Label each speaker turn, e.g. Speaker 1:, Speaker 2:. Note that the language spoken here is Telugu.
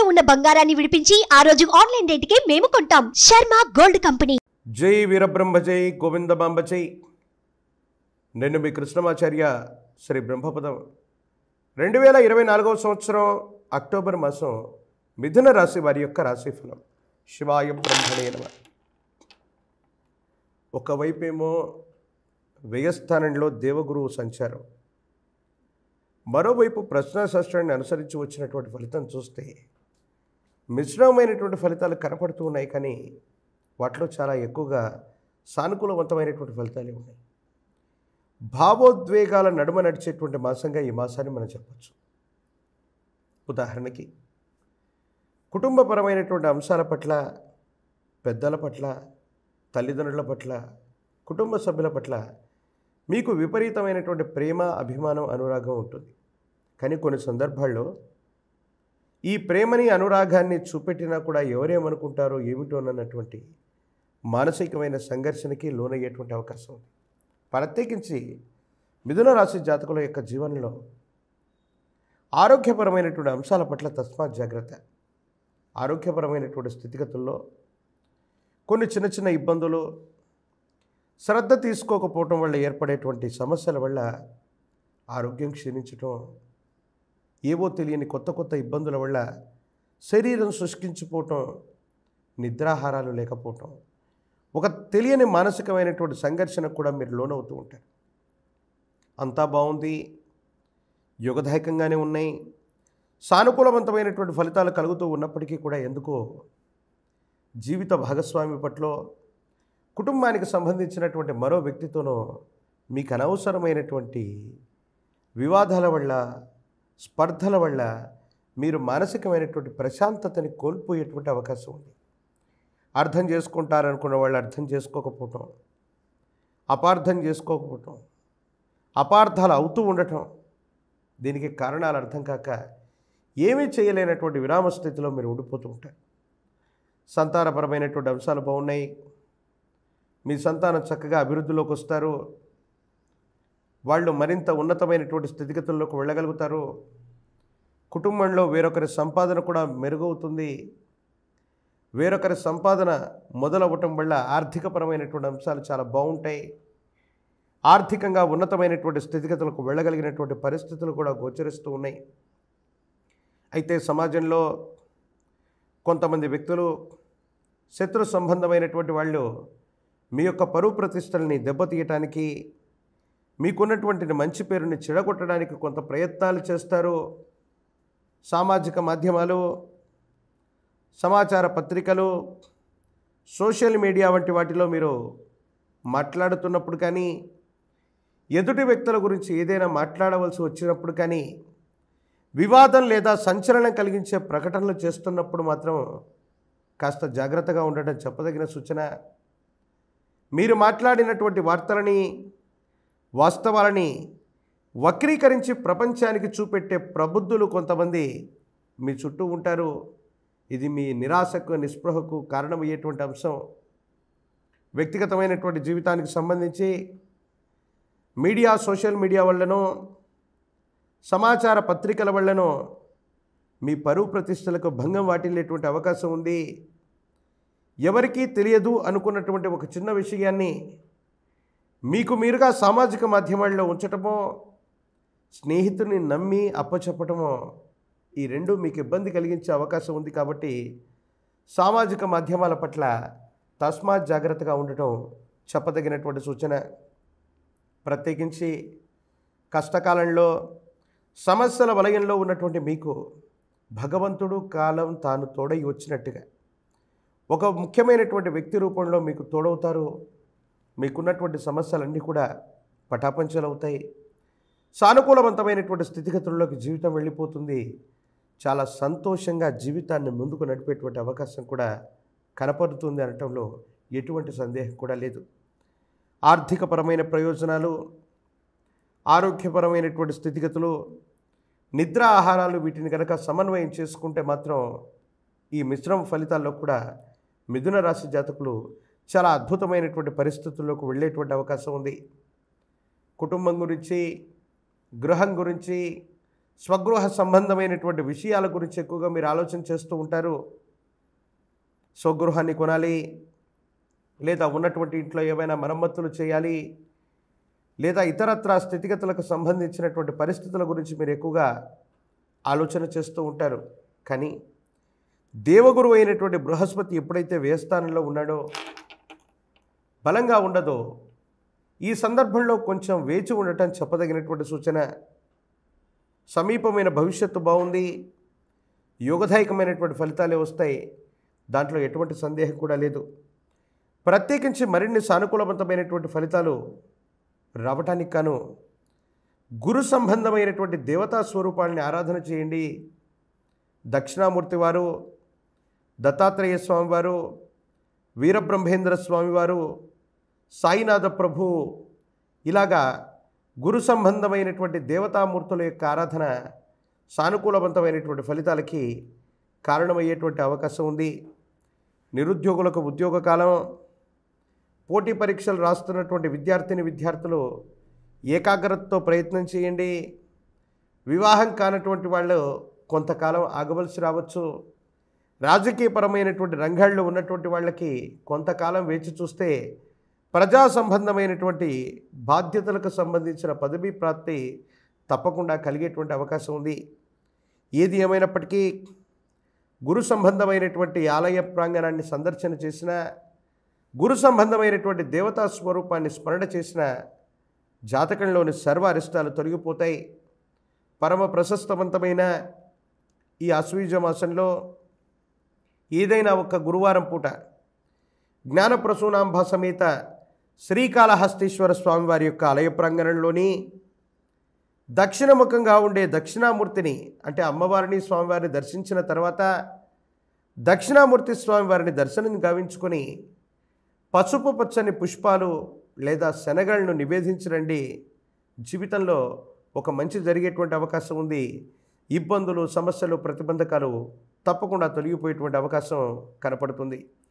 Speaker 1: ఇంట్లో ఉన్న బంగారాన్ని విడిపించి ఆ రోజు ఆన్లైన్ రేటుకే మేము కొంటాం శర్మ గోల్డ్ కంపెనీ జై వీరబ్రహ్మ జై గోవిందమాంబ జై నేను మీ కృష్ణమాచార్య శ్రీ బ్రహ్మపదం రెండు వేల ఇరవై నాలుగవ సంవత్సరం అక్టోబర్ మాసం మిథున రాశి వారి యొక్క రాశిఫలం శివాయ బ్రహ్మణే నమ ఏమో వ్యయస్థానంలో దేవగురువు సంచారం మరోవైపు ప్రశ్నాశాస్త్రాన్ని అనుసరించి వచ్చినటువంటి ఫలితం చూస్తే మిశ్రమైనటువంటి ఫలితాలు కనపడుతూ ఉన్నాయి కానీ వాటిలో చాలా ఎక్కువగా సానుకూలవంతమైనటువంటి ఫలితాలే ఉన్నాయి భావోద్వేగాల నడుమ నడిచేటువంటి మాసంగా ఈ మాసాన్ని మనం చెప్పచ్చు ఉదాహరణకి కుటుంబపరమైనటువంటి అంశాల పట్ల పెద్దల పట్ల తల్లిదండ్రుల పట్ల కుటుంబ సభ్యుల పట్ల మీకు విపరీతమైనటువంటి ప్రేమ అభిమానం అనురాగం ఉంటుంది కానీ కొన్ని సందర్భాల్లో ఈ ప్రేమని అనురాగాన్ని చూపెట్టినా కూడా ఎవరేమనుకుంటారో ఏమిటోనన్నటువంటి మానసికమైన సంఘర్షణకి లోనయ్యేటువంటి అవకాశం ఉంది ప్రత్యేకించి మిథున రాశి జాతకుల యొక్క జీవనంలో ఆరోగ్యపరమైనటువంటి అంశాల పట్ల తస్మాత్ జాగ్రత్త ఆరోగ్యపరమైనటువంటి స్థితిగతుల్లో కొన్ని చిన్న చిన్న ఇబ్బందులు శ్రద్ధ తీసుకోకపోవటం వల్ల ఏర్పడేటువంటి సమస్యల వల్ల ఆరోగ్యం క్షీణించటం ఏవో తెలియని కొత్త కొత్త ఇబ్బందుల వల్ల శరీరం సృష్టించిపోవటం నిద్రాహారాలు లేకపోవటం ఒక తెలియని మానసికమైనటువంటి సంఘర్షణకు కూడా మీరు లోనవుతూ ఉంటారు అంతా బాగుంది యుగదాయకంగానే ఉన్నాయి సానుకూలవంతమైనటువంటి ఫలితాలు కలుగుతూ ఉన్నప్పటికీ కూడా ఎందుకో జీవిత భాగస్వామి పట్ల కుటుంబానికి సంబంధించినటువంటి మరో వ్యక్తితోనో మీకు అనవసరమైనటువంటి వివాదాల వల్ల స్పర్ధల వల్ల మీరు మానసికమైనటువంటి ప్రశాంతతని కోల్పోయేటువంటి అవకాశం ఉంది అర్థం చేసుకుంటారనుకున్న వాళ్ళు అర్థం చేసుకోకపోవటం అపార్థం చేసుకోకపోవటం అపార్థాలు అవుతూ ఉండటం దీనికి కారణాలు అర్థం కాక ఏమీ చేయలేనటువంటి విరామ స్థితిలో మీరు ఉండిపోతూ ఉంటారు సంతానపరమైనటువంటి అంశాలు బాగున్నాయి మీ సంతానం చక్కగా అభివృద్ధిలోకి వస్తారు వాళ్ళు మరింత ఉన్నతమైనటువంటి స్థితిగతుల్లోకి వెళ్ళగలుగుతారు కుటుంబంలో వేరొకరి సంపాదన కూడా మెరుగవుతుంది వేరొకరి సంపాదన మొదలవ్వటం వల్ల ఆర్థికపరమైనటువంటి అంశాలు చాలా బాగుంటాయి ఆర్థికంగా ఉన్నతమైనటువంటి స్థితిగతులకు వెళ్ళగలిగినటువంటి పరిస్థితులు కూడా గోచరిస్తూ ఉన్నాయి అయితే సమాజంలో కొంతమంది వ్యక్తులు శత్రు సంబంధమైనటువంటి వాళ్ళు మీ యొక్క పరువు ప్రతిష్టల్ని దెబ్బతీయటానికి మీకున్నటువంటి మంచి పేరుని చెడగొట్టడానికి కొంత ప్రయత్నాలు చేస్తారు సామాజిక మాధ్యమాలు సమాచార పత్రికలు సోషల్ మీడియా వంటి వాటిలో మీరు మాట్లాడుతున్నప్పుడు కానీ ఎదుటి వ్యక్తుల గురించి ఏదైనా మాట్లాడవలసి వచ్చినప్పుడు కానీ వివాదం లేదా సంచలనం కలిగించే ప్రకటనలు చేస్తున్నప్పుడు మాత్రం కాస్త జాగ్రత్తగా ఉండటం చెప్పదగిన సూచన మీరు మాట్లాడినటువంటి వార్తలని వాస్తవాలని వక్రీకరించి ప్రపంచానికి చూపెట్టే ప్రబుద్ధులు కొంతమంది మీ చుట్టూ ఉంటారు ఇది మీ నిరాశకు నిస్పృహకు కారణమయ్యేటువంటి అంశం వ్యక్తిగతమైనటువంటి జీవితానికి సంబంధించి మీడియా సోషల్ మీడియా వల్లనో సమాచార పత్రికల వల్లనో మీ పరువు ప్రతిష్టలకు భంగం వాటిల్లేటువంటి అవకాశం ఉంది ఎవరికీ తెలియదు అనుకున్నటువంటి ఒక చిన్న విషయాన్ని మీకు మీరుగా సామాజిక మాధ్యమాల్లో ఉంచటమో స్నేహితుని నమ్మి అప్పచెప్పటమో ఈ రెండు మీకు ఇబ్బంది కలిగించే అవకాశం ఉంది కాబట్టి సామాజిక మాధ్యమాల పట్ల తస్మాత్ జాగ్రత్తగా ఉండటం చెప్పదగినటువంటి సూచన ప్రత్యేకించి కష్టకాలంలో సమస్యల వలయంలో ఉన్నటువంటి మీకు భగవంతుడు కాలం తాను తోడై వచ్చినట్టుగా ఒక ముఖ్యమైనటువంటి వ్యక్తి రూపంలో మీకు తోడవుతారు మీకున్నటువంటి సమస్యలన్నీ కూడా పటాపంచలవుతాయి సానుకూలవంతమైనటువంటి స్థితిగతుల్లోకి జీవితం వెళ్ళిపోతుంది చాలా సంతోషంగా జీవితాన్ని ముందుకు నడిపేటువంటి అవకాశం కూడా కనపడుతుంది అనటంలో ఎటువంటి సందేహం కూడా లేదు ఆర్థికపరమైన ప్రయోజనాలు ఆరోగ్యపరమైనటువంటి స్థితిగతులు నిద్ర ఆహారాలు వీటిని కనుక సమన్వయం చేసుకుంటే మాత్రం ఈ మిశ్రమ ఫలితాల్లో కూడా మిథున రాశి జాతకులు చాలా అద్భుతమైనటువంటి పరిస్థితుల్లోకి వెళ్ళేటువంటి అవకాశం ఉంది కుటుంబం గురించి గృహం గురించి స్వగృహ సంబంధమైనటువంటి విషయాల గురించి ఎక్కువగా మీరు ఆలోచన చేస్తూ ఉంటారు స్వగృహాన్ని కొనాలి లేదా ఉన్నటువంటి ఇంట్లో ఏమైనా మరమ్మతులు చేయాలి లేదా ఇతరత్ర స్థితిగతులకు సంబంధించినటువంటి పరిస్థితుల గురించి మీరు ఎక్కువగా ఆలోచన చేస్తూ ఉంటారు కానీ దేవగురు అయినటువంటి బృహస్పతి ఎప్పుడైతే వ్యయస్థానంలో ఉన్నాడో బలంగా ఉండదో ఈ సందర్భంలో కొంచెం వేచి ఉండటం చెప్పదగినటువంటి సూచన సమీపమైన భవిష్యత్తు బాగుంది యోగదాయకమైనటువంటి ఫలితాలే వస్తాయి దాంట్లో ఎటువంటి సందేహం కూడా లేదు ప్రత్యేకించి మరిన్ని సానుకూలవంతమైనటువంటి ఫలితాలు రావటానికి కాను గురు సంబంధమైనటువంటి దేవతా స్వరూపాలని ఆరాధన చేయండి దక్షిణామూర్తి వారు దత్తాత్రేయ స్వామివారు వీరబ్రహ్మేంద్ర స్వామివారు సాయినాథ ప్రభు ఇలాగా గురు సంబంధమైనటువంటి దేవతామూర్తుల యొక్క ఆరాధన సానుకూలవంతమైనటువంటి ఫలితాలకి కారణమయ్యేటువంటి అవకాశం ఉంది నిరుద్యోగులకు ఉద్యోగ కాలం పోటీ పరీక్షలు రాస్తున్నటువంటి విద్యార్థిని విద్యార్థులు ఏకాగ్రతతో ప్రయత్నం చేయండి వివాహం కానటువంటి వాళ్ళు కొంతకాలం ఆగవలసి రావచ్చు రాజకీయపరమైనటువంటి రంగాల్లో ఉన్నటువంటి వాళ్ళకి కొంతకాలం వేచి చూస్తే ప్రజా సంబంధమైనటువంటి బాధ్యతలకు సంబంధించిన పదవీ ప్రాప్తి తప్పకుండా కలిగేటువంటి అవకాశం ఉంది ఏది ఏమైనప్పటికీ గురు సంబంధమైనటువంటి ఆలయ ప్రాంగణాన్ని సందర్శన చేసిన గురు సంబంధమైనటువంటి దేవతా స్వరూపాన్ని స్మరణ చేసిన జాతకంలోని సర్వ అరిష్టాలు తొలగిపోతాయి పరమ ప్రశస్తవంతమైన ఈ అశ్వీజ మాసంలో ఏదైనా ఒక గురువారం పూట జ్ఞానప్రసూనాంభ సమేత శ్రీకాళహస్తీశ్వర స్వామి వారి యొక్క ఆలయ ప్రాంగణంలోని దక్షిణముఖంగా ఉండే దక్షిణామూర్తిని అంటే అమ్మవారిని స్వామివారిని దర్శించిన తర్వాత దక్షిణామూర్తి స్వామివారిని దర్శనం గావించుకొని పసుపు పచ్చని పుష్పాలు లేదా శనగలను నివేదించరండి జీవితంలో ఒక మంచి జరిగేటువంటి అవకాశం ఉంది ఇబ్బందులు సమస్యలు ప్రతిబంధకాలు తప్పకుండా తొలగిపోయేటువంటి అవకాశం కనపడుతుంది